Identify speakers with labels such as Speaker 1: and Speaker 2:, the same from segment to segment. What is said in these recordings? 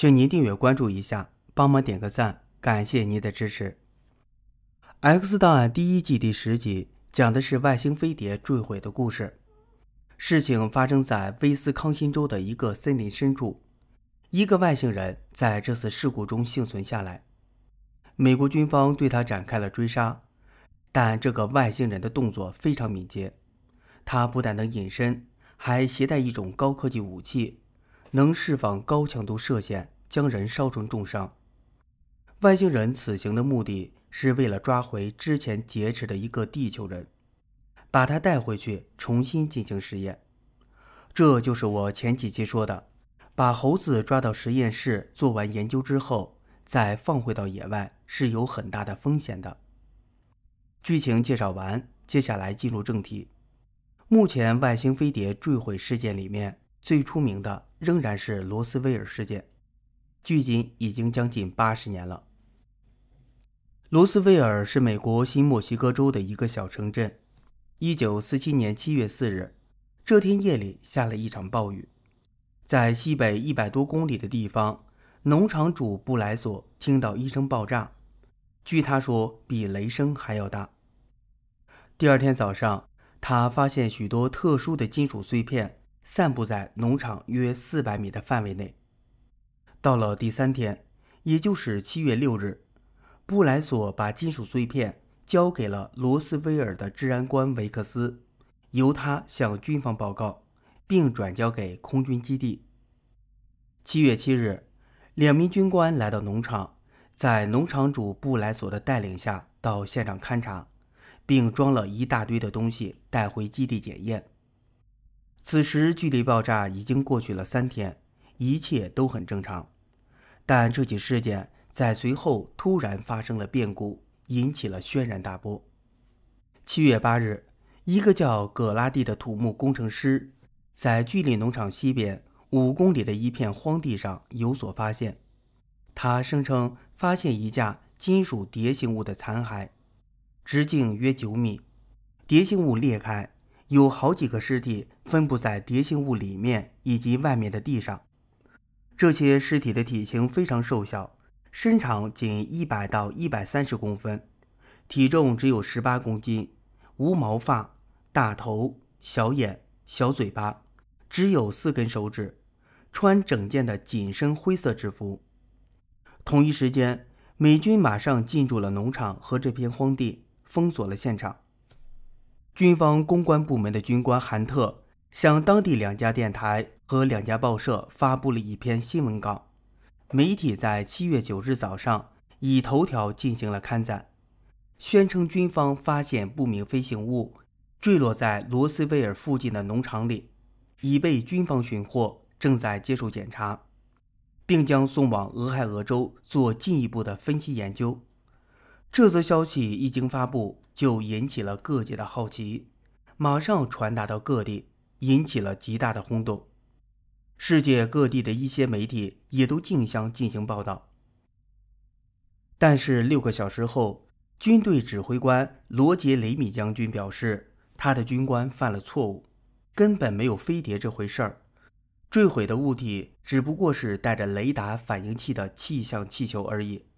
Speaker 1: 请您订阅关注一下，帮忙点个赞，感谢您的支持。《X 档案》第一季第十集讲的是外星飞碟坠毁的故事。事情发生在威斯康辛州的一个森林深处，一个外星人在这次事故中幸存下来。美国军方对他展开了追杀，但这个外星人的动作非常敏捷，他不但能隐身，还携带一种高科技武器。能释放高强度射线，将人烧成重伤。外星人此行的目的是为了抓回之前劫持的一个地球人，把他带回去重新进行实验。这就是我前几期说的，把猴子抓到实验室做完研究之后再放回到野外是有很大的风险的。剧情介绍完，接下来进入正题。目前外星飞碟坠毁事件里面最出名的。仍然是罗斯威尔事件，距今已经将近八十年了。罗斯威尔是美国新墨西哥州的一个小城镇。一九四七年七月四日，这天夜里下了一场暴雨，在西北一百多公里的地方，农场主布莱索听到一声爆炸，据他说比雷声还要大。第二天早上，他发现许多特殊的金属碎片。散布在农场约四百米的范围内。到了第三天，也就是七月六日，布莱索把金属碎片交给了罗斯威尔的治安官维克斯，由他向军方报告，并转交给空军基地。七月七日，两名军官来到农场，在农场主布莱索的带领下到现场勘查，并装了一大堆的东西带回基地检验。此时距离爆炸已经过去了三天，一切都很正常，但这起事件在随后突然发生了变故，引起了轩然大波。七月八日，一个叫葛拉蒂的土木工程师在距离农场西边五公里的一片荒地上有所发现，他声称发现一架金属蝶形物的残骸，直径约九米，蝶形物裂开。有好几个尸体分布在蝶形物里面以及外面的地上，这些尸体的体型非常瘦小，身长仅一百到一百三十公分，体重只有十八公斤，无毛发，大头小眼小嘴巴，只有四根手指，穿整件的紧身灰色制服。同一时间，美军马上进驻了农场和这片荒地，封锁了现场。军方公关部门的军官韩特向当地两家电台和两家报社发布了一篇新闻稿。媒体在七月九日早上以头条进行了刊载，宣称军方发现不明飞行物坠落在罗斯威尔附近的农场里，已被军方寻获，正在接受检查，并将送往俄亥俄州做进一步的分析研究。这则消息一经发布，就引起了各界的好奇，马上传达到各地，引起了极大的轰动。世界各地的一些媒体也都竞相进行报道。但是六个小时后，军队指挥官罗杰·雷米将军表示，他的军官犯了错误，根本没有飞碟这回事儿，坠毁的物体只不过是带着雷达反应器的气象气球而已。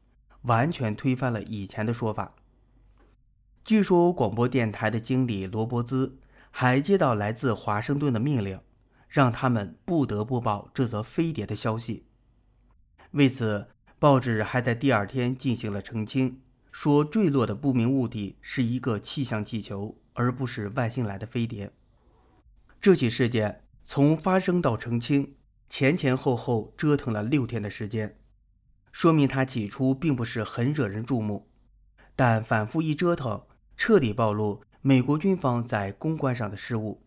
Speaker 1: 完全推翻了以前的说法。据说广播电台的经理罗伯兹还接到来自华盛顿的命令，让他们不得不报这则飞碟的消息。为此，报纸还在第二天进行了澄清，说坠落的不明物体是一个气象气球，而不是外星来的飞碟。这起事件从发生到澄清，前前后后折腾了六天的时间。说明他起初并不是很惹人注目，但反复一折腾，彻底暴露美国军方在公关上的失误。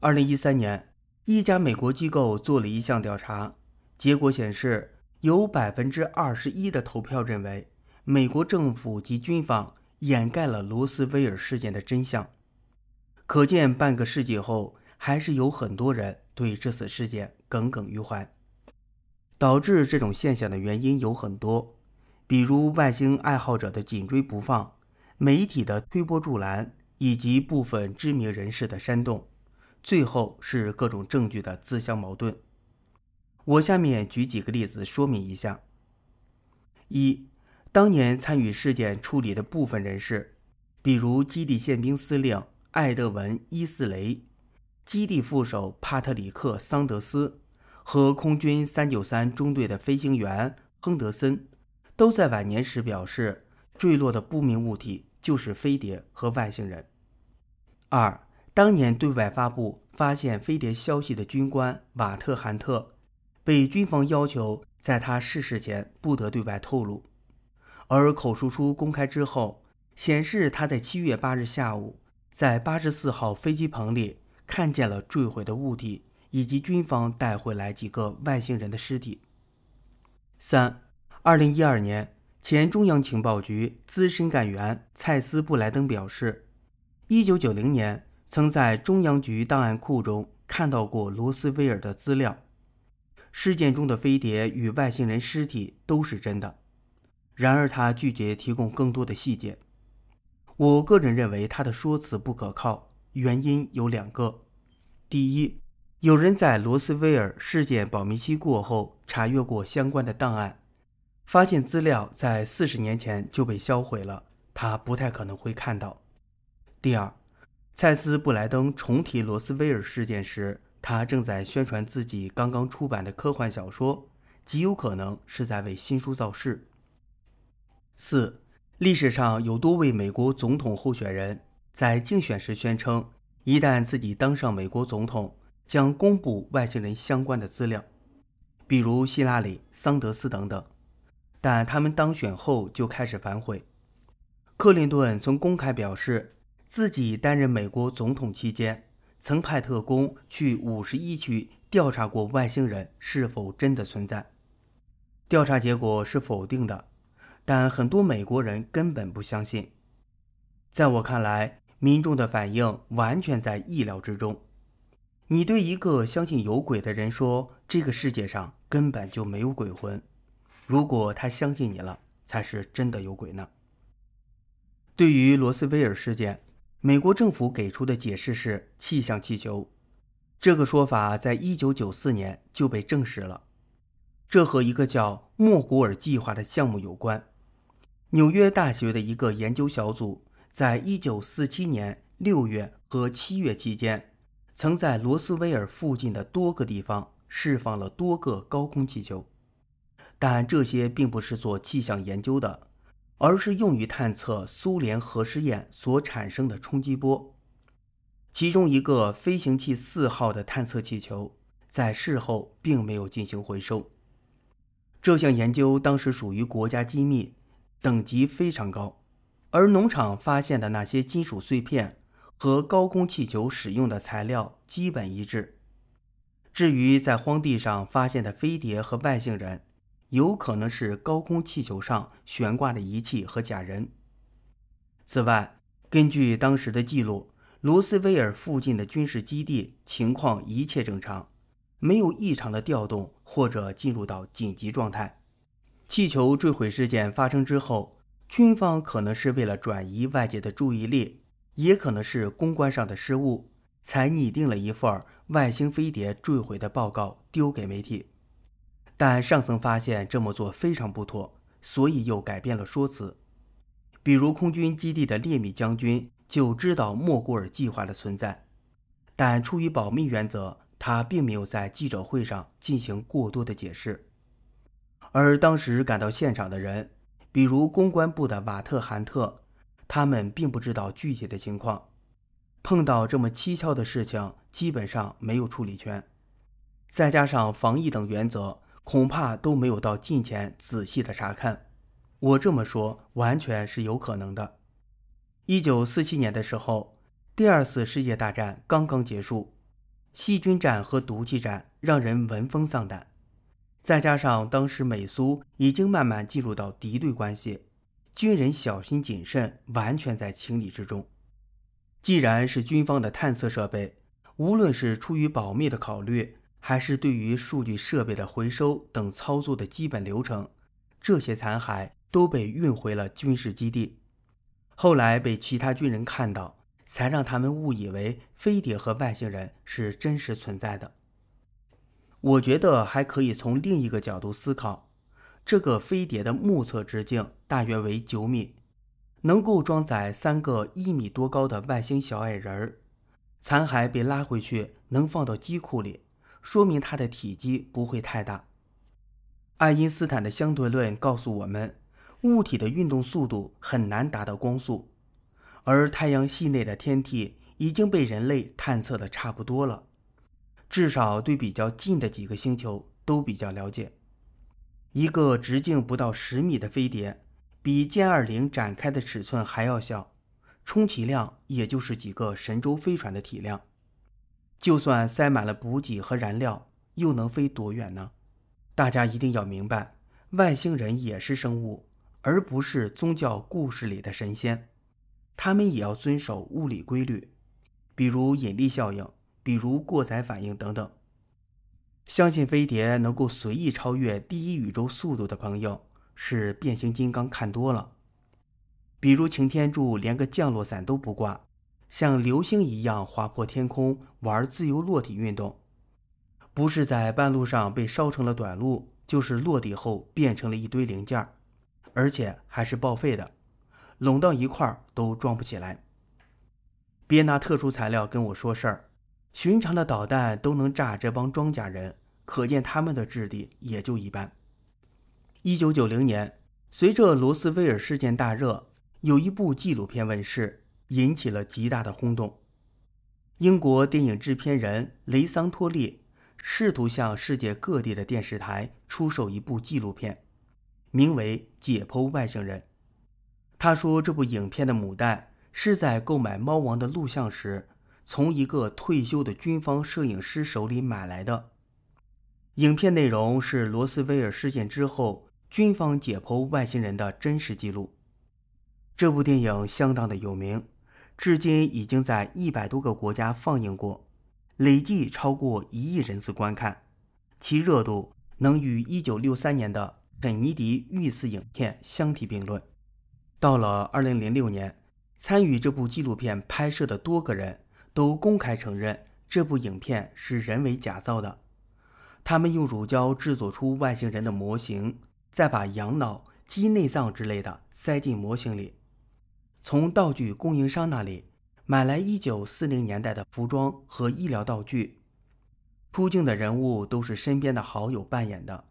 Speaker 1: 二零一三年，一家美国机构做了一项调查，结果显示有百分之二十一的投票认为美国政府及军方掩盖了罗斯威尔事件的真相。可见，半个世纪后，还是有很多人对这次事件耿耿于怀。导致这种现象的原因有很多，比如外星爱好者的紧追不放、媒体的推波助澜以及部分知名人士的煽动，最后是各种证据的自相矛盾。我下面举几个例子说明一下。一，当年参与事件处理的部分人士，比如基地宪兵司令艾德文·伊斯雷，基地副手帕特里克·桑德斯。和空军三九三中队的飞行员亨德森，都在晚年时表示，坠落的不明物体就是飞碟和外星人。二当年对外发布发现飞碟消息的军官瓦特汉特，被军方要求在他逝世前不得对外透露。而口述书公开之后，显示他在七月八日下午在八十四号飞机棚里看见了坠毁的物体。以及军方带回来几个外星人的尸体。三，二零一二年，前中央情报局资深干员蔡斯·布莱登表示，一九九零年曾在中央局档案库中看到过罗斯威尔的资料，事件中的飞碟与外星人尸体都是真的。然而，他拒绝提供更多的细节。我个人认为他的说辞不可靠，原因有两个：第一，有人在罗斯威尔事件保密期过后查阅过相关的档案，发现资料在四十年前就被销毁了。他不太可能会看到。第二，蔡斯·布莱登重提罗斯威尔事件时，他正在宣传自己刚刚出版的科幻小说，极有可能是在为新书造势。四，历史上有多位美国总统候选人在竞选时宣称，一旦自己当上美国总统。将公布外星人相关的资料，比如希拉里、桑德斯等等，但他们当选后就开始反悔。克林顿曾公开表示，自己担任美国总统期间曾派特工去五十一区调查过外星人是否真的存在，调查结果是否定的，但很多美国人根本不相信。在我看来，民众的反应完全在意料之中。你对一个相信有鬼的人说：“这个世界上根本就没有鬼魂。”如果他相信你了，才是真的有鬼呢。对于罗斯威尔事件，美国政府给出的解释是气象气球。这个说法在一九九四年就被证实了。这和一个叫莫古尔计划的项目有关。纽约大学的一个研究小组在一九四七年六月和七月期间。曾在罗斯威尔附近的多个地方释放了多个高空气球，但这些并不是做气象研究的，而是用于探测苏联核试验所产生的冲击波。其中一个飞行器四号的探测气球在事后并没有进行回收。这项研究当时属于国家机密，等级非常高。而农场发现的那些金属碎片。和高空气球使用的材料基本一致。至于在荒地上发现的飞碟和外星人，有可能是高空气球上悬挂的仪器和假人。此外，根据当时的记录，罗斯威尔附近的军事基地情况一切正常，没有异常的调动或者进入到紧急状态。气球坠毁事件发生之后，军方可能是为了转移外界的注意力。也可能是公关上的失误，才拟定了一份外星飞碟坠毁的报告丢给媒体，但上层发现这么做非常不妥，所以又改变了说辞。比如空军基地的列米将军就知道莫古尔计划的存在，但出于保密原则，他并没有在记者会上进行过多的解释。而当时赶到现场的人，比如公关部的瓦特·韩特。他们并不知道具体的情况，碰到这么蹊跷的事情，基本上没有处理权。再加上防疫等原则，恐怕都没有到近前仔细的查看。我这么说完全是有可能的。一九四七年的时候，第二次世界大战刚刚结束，细菌战和毒气战让人闻风丧胆。再加上当时美苏已经慢慢进入到敌对关系。军人小心谨慎，完全在情理之中。既然是军方的探测设备，无论是出于保密的考虑，还是对于数据设备的回收等操作的基本流程，这些残骸都被运回了军事基地。后来被其他军人看到，才让他们误以为飞碟和外星人是真实存在的。我觉得还可以从另一个角度思考。这个飞碟的目测直径大约为九米，能够装载三个一米多高的外星小矮人儿。残骸被拉回去，能放到机库里，说明它的体积不会太大。爱因斯坦的相对论告诉我们，物体的运动速度很难达到光速，而太阳系内的天体已经被人类探测的差不多了，至少对比较近的几个星球都比较了解。一个直径不到十米的飞碟，比歼二零展开的尺寸还要小，充其量也就是几个神舟飞船的体量。就算塞满了补给和燃料，又能飞多远呢？大家一定要明白，外星人也是生物，而不是宗教故事里的神仙，他们也要遵守物理规律，比如引力效应，比如过载反应等等。相信飞碟能够随意超越第一宇宙速度的朋友，是变形金刚看多了。比如擎天柱连个降落伞都不挂，像流星一样划破天空玩自由落体运动，不是在半路上被烧成了短路，就是落地后变成了一堆零件，而且还是报废的，拢到一块儿都装不起来。别拿特殊材料跟我说事儿，寻常的导弹都能炸这帮装甲人。可见他们的质地也就一般。一九九零年，随着罗斯威尔事件大热，有一部纪录片问世，引起了极大的轰动。英国电影制片人雷桑托利试图向世界各地的电视台出售一部纪录片，名为《解剖外星人》。他说，这部影片的母带是在购买《猫王》的录像时，从一个退休的军方摄影师手里买来的。影片内容是罗斯威尔事件之后军方解剖外星人的真实记录。这部电影相当的有名，至今已经在一百多个国家放映过，累计超过一亿人次观看，其热度能与1963年的肯尼迪遇刺影片相提并论。到了2006年，参与这部纪录片拍摄的多个人都公开承认，这部影片是人为假造的。他们用乳胶制作出外星人的模型，再把羊脑、鸡内脏之类的塞进模型里。从道具供应商那里买来1940年代的服装和医疗道具。出镜的人物都是身边的好友扮演的。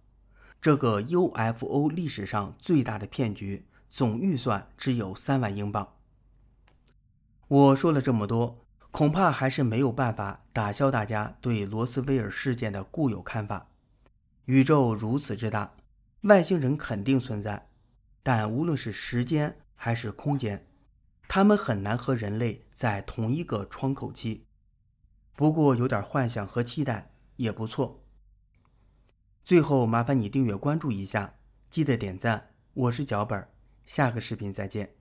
Speaker 1: 这个 UFO 历史上最大的骗局，总预算只有三万英镑。我说了这么多。恐怕还是没有办法打消大家对罗斯威尔事件的固有看法。宇宙如此之大，外星人肯定存在，但无论是时间还是空间，他们很难和人类在同一个窗口期。不过有点幻想和期待也不错。最后麻烦你订阅关注一下，记得点赞。我是脚本，下个视频再见。